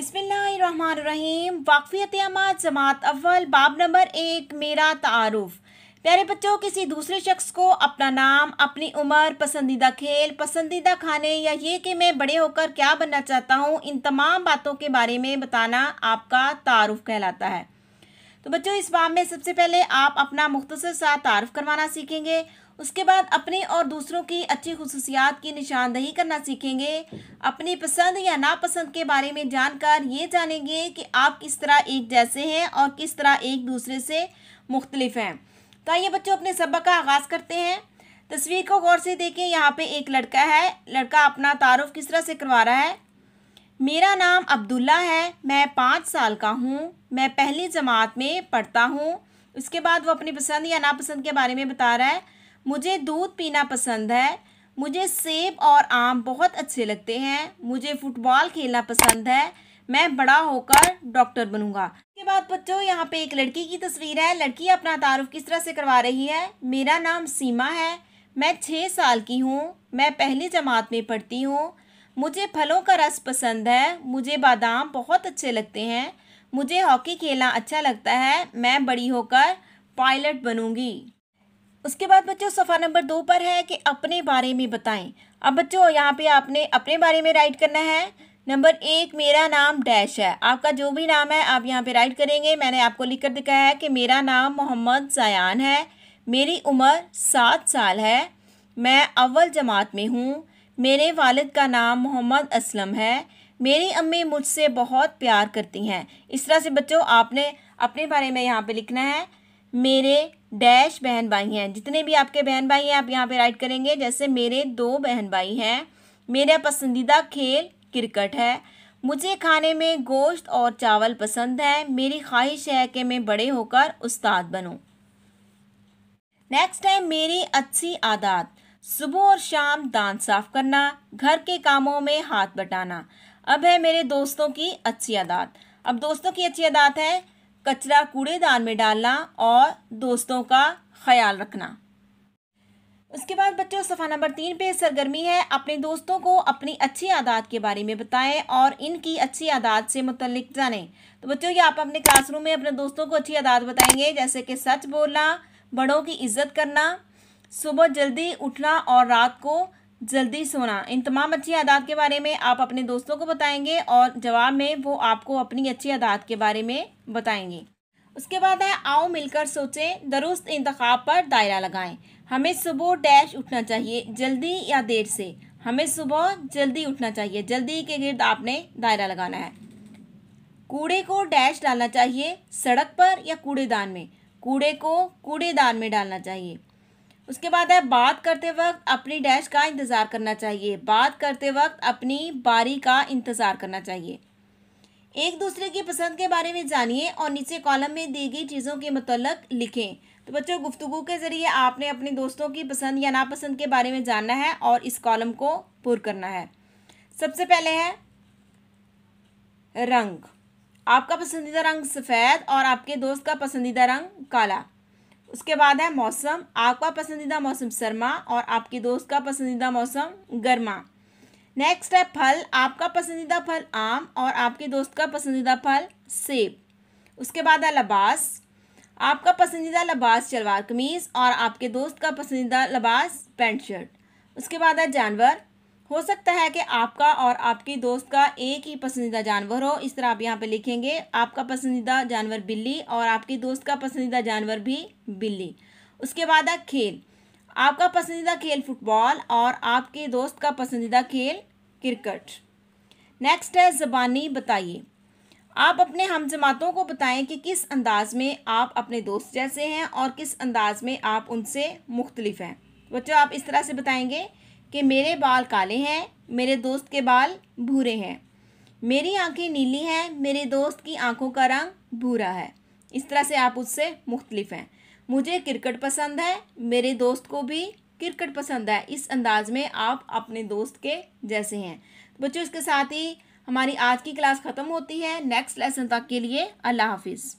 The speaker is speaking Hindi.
बिसमीम वाकफियत अमाद जमात अव्वल बाब नंबर एक मेरा तारफ़ प्यारे बच्चों किसी दूसरे शख्स को अपना नाम अपनी उम्र पसंदीदा खेल पसंदीदा खाने या ये कि मैं बड़े होकर क्या बनना चाहता हूँ इन तमाम बातों के बारे में बताना आपका तारफ़ कहलाता है तो बच्चों इस बाब में सबसे पहले आप अपना मुख्तर सा तारफ़ करवाना सीखेंगे उसके बाद अपनी और दूसरों की अच्छी खसूसियात की निशानदही करना सीखेंगे अपनी पसंद या नापसंद के बारे में जानकर ये जानेंगे कि आप किस तरह एक जैसे हैं और किस तरह एक दूसरे से मुख्तलिफ हैं तो आइए बच्चों अपने सबक का आगाज़ करते हैं तस्वीर को गौर से देखें यहाँ पे एक लड़का है लड़का अपना तारफ़ किस तरह से करवा रहा है मेरा नाम अब्दुल्ला है मैं पाँच साल का हूँ मैं पहली जमात में पढ़ता हूँ उसके बाद वो अपनी पसंद या नापसंद के बारे में बता रहा है मुझे दूध पीना पसंद है मुझे सेब और आम बहुत अच्छे लगते हैं मुझे फुटबॉल खेलना पसंद है मैं बड़ा होकर डॉक्टर बनूंगा इसके बाद बच्चों यहाँ पे एक लड़की की तस्वीर है लड़की अपना तारुफ किस तरह से करवा रही है मेरा नाम सीमा है मैं छः साल की हूँ मैं पहली जमात में पढ़ती हूँ मुझे फलों का रस पसंद है मुझे बादाम बहुत अच्छे लगते हैं मुझे हॉकी खेलना अच्छा लगता है मैं बड़ी होकर पायलट बनूंगी उसके बाद बच्चों सफ़ा नंबर दो पर है कि अपने बारे में बताएं अब बच्चों यहाँ पे आपने अपने बारे में राइट करना है नंबर एक मेरा नाम डैश है आपका जो भी नाम है आप यहाँ पे राइट करेंगे मैंने आपको लिख कर दिखाया है कि मेरा नाम मोहम्मद जयान है मेरी उम्र सात साल है मैं अव्वल जमात में हूँ मेरे वालद का नाम मोहम्मद असलम है मेरी अम्मी मुझसे बहुत प्यार करती हैं इस तरह से बच्चों आपने अपने बारे में यहाँ पर लिखना है मेरे डैश बहन भाई हैं जितने भी आपके बहन भाई हैं आप यहाँ पे राइट करेंगे जैसे मेरे दो बहन भाई हैं मेरा पसंदीदा खेल क्रिकेट है मुझे खाने में गोश्त और चावल पसंद है मेरी ख्वाहिश है कि मैं बड़े होकर उस्ताद बनूं। नेक्स्ट है मेरी अच्छी आदत सुबह और शाम दांत साफ करना घर के कामों में हाथ बटाना अब है मेरे दोस्तों की अच्छी आदत अब दोस्तों की अच्छी आदत है कचरा कूड़ेदान में डालना और दोस्तों का ख्याल रखना उसके बाद बच्चों सफ़ा नंबर तीन पे सरगर्मी है अपने दोस्तों को अपनी अच्छी आदत के बारे में बताएं और इनकी अच्छी आदत से मुतलक जानें तो बच्चों ये आप अपने क्लासरूम में अपने दोस्तों को अच्छी आदत बताएंगे जैसे कि सच बोलना बड़ों की इज्जत करना सुबह जल्दी उठना और रात को जल्दी सोना इन तमाम अच्छी आदात के बारे में आप अपने दोस्तों को बताएंगे और जवाब में वो आपको अपनी अच्छी आदात के बारे में बताएंगे उसके बाद है आओ मिलकर सोचें दुरुस्त इंतखाब पर दायरा लगाएं हमें सुबह डैश उठना चाहिए जल्दी या देर से हमें सुबह जल्दी उठना चाहिए जल्दी के गिर्द आपने दायरा लगाना है कूड़े को डैश डालना चाहिए सड़क पर या कूड़ेदान में कूड़े को कूड़ेदान में डालना चाहिए उसके बाद है बात करते वक्त अपनी डैश का इंतज़ार करना चाहिए बात करते वक्त अपनी बारी का इंतज़ार करना चाहिए एक दूसरे की पसंद के बारे में जानिए और नीचे कॉलम में दी गई चीज़ों के मतलब लिखें तो बच्चों गुफ्तु के ज़रिए आपने अपने दोस्तों की पसंद या नापसंद के बारे में जानना है और इस कॉलम को पुर करना है सबसे पहले है रंग आपका पसंदीदा रंग सफ़ेद और आपके दोस्त का पसंदीदा रंग काला उसके बाद है मौसम आपका पसंदीदा मौसम सरमा और आपके दोस्त का पसंदीदा मौसम गर्मा नेक्स्ट है फल आपका पसंदीदा फल आम और आपके दोस्त का पसंदीदा फल सेब उसके बाद है लबास आपका पसंदीदा लबास शलवार कमीज़ और आपके दोस्त का पसंदीदा लबास पैंट शर्ट उसके बाद है जानवर हो सकता है कि आपका और आपकी दोस्त का एक ही पसंदीदा जानवर हो इस तरह आप यहाँ पे लिखेंगे आपका पसंदीदा जानवर बिल्ली और आपकी दोस्त का पसंदीदा जानवर भी बिल्ली उसके बाद है खेल आपका पसंदीदा खेल फुटबॉल और आपके दोस्त का पसंदीदा खेल क्रिकेट नेक्स्ट है ज़बानी बताइए आप अपने हम जमातों को बताएं कि किस अंदाज में आप अपने दोस्त जैसे हैं और किस अंदाज में आप उनसे मुख्तलिफ हैं बच्चों आप इस तरह से बताएंगे कि मेरे बाल काले हैं मेरे दोस्त के बाल भूरे हैं मेरी आंखें नीली हैं मेरे दोस्त की आंखों का रंग भूरा है इस तरह से आप उससे मुख्तलिफ हैं मुझे क्रिकेट पसंद है मेरे दोस्त को भी क्रिकेट पसंद है इस अंदाज में आप अपने दोस्त के जैसे हैं तो बच्चों इसके साथ ही हमारी आज की क्लास ख़त्म होती है नेक्स्ट लेसन तक के लिए अल्लाह हाफिज़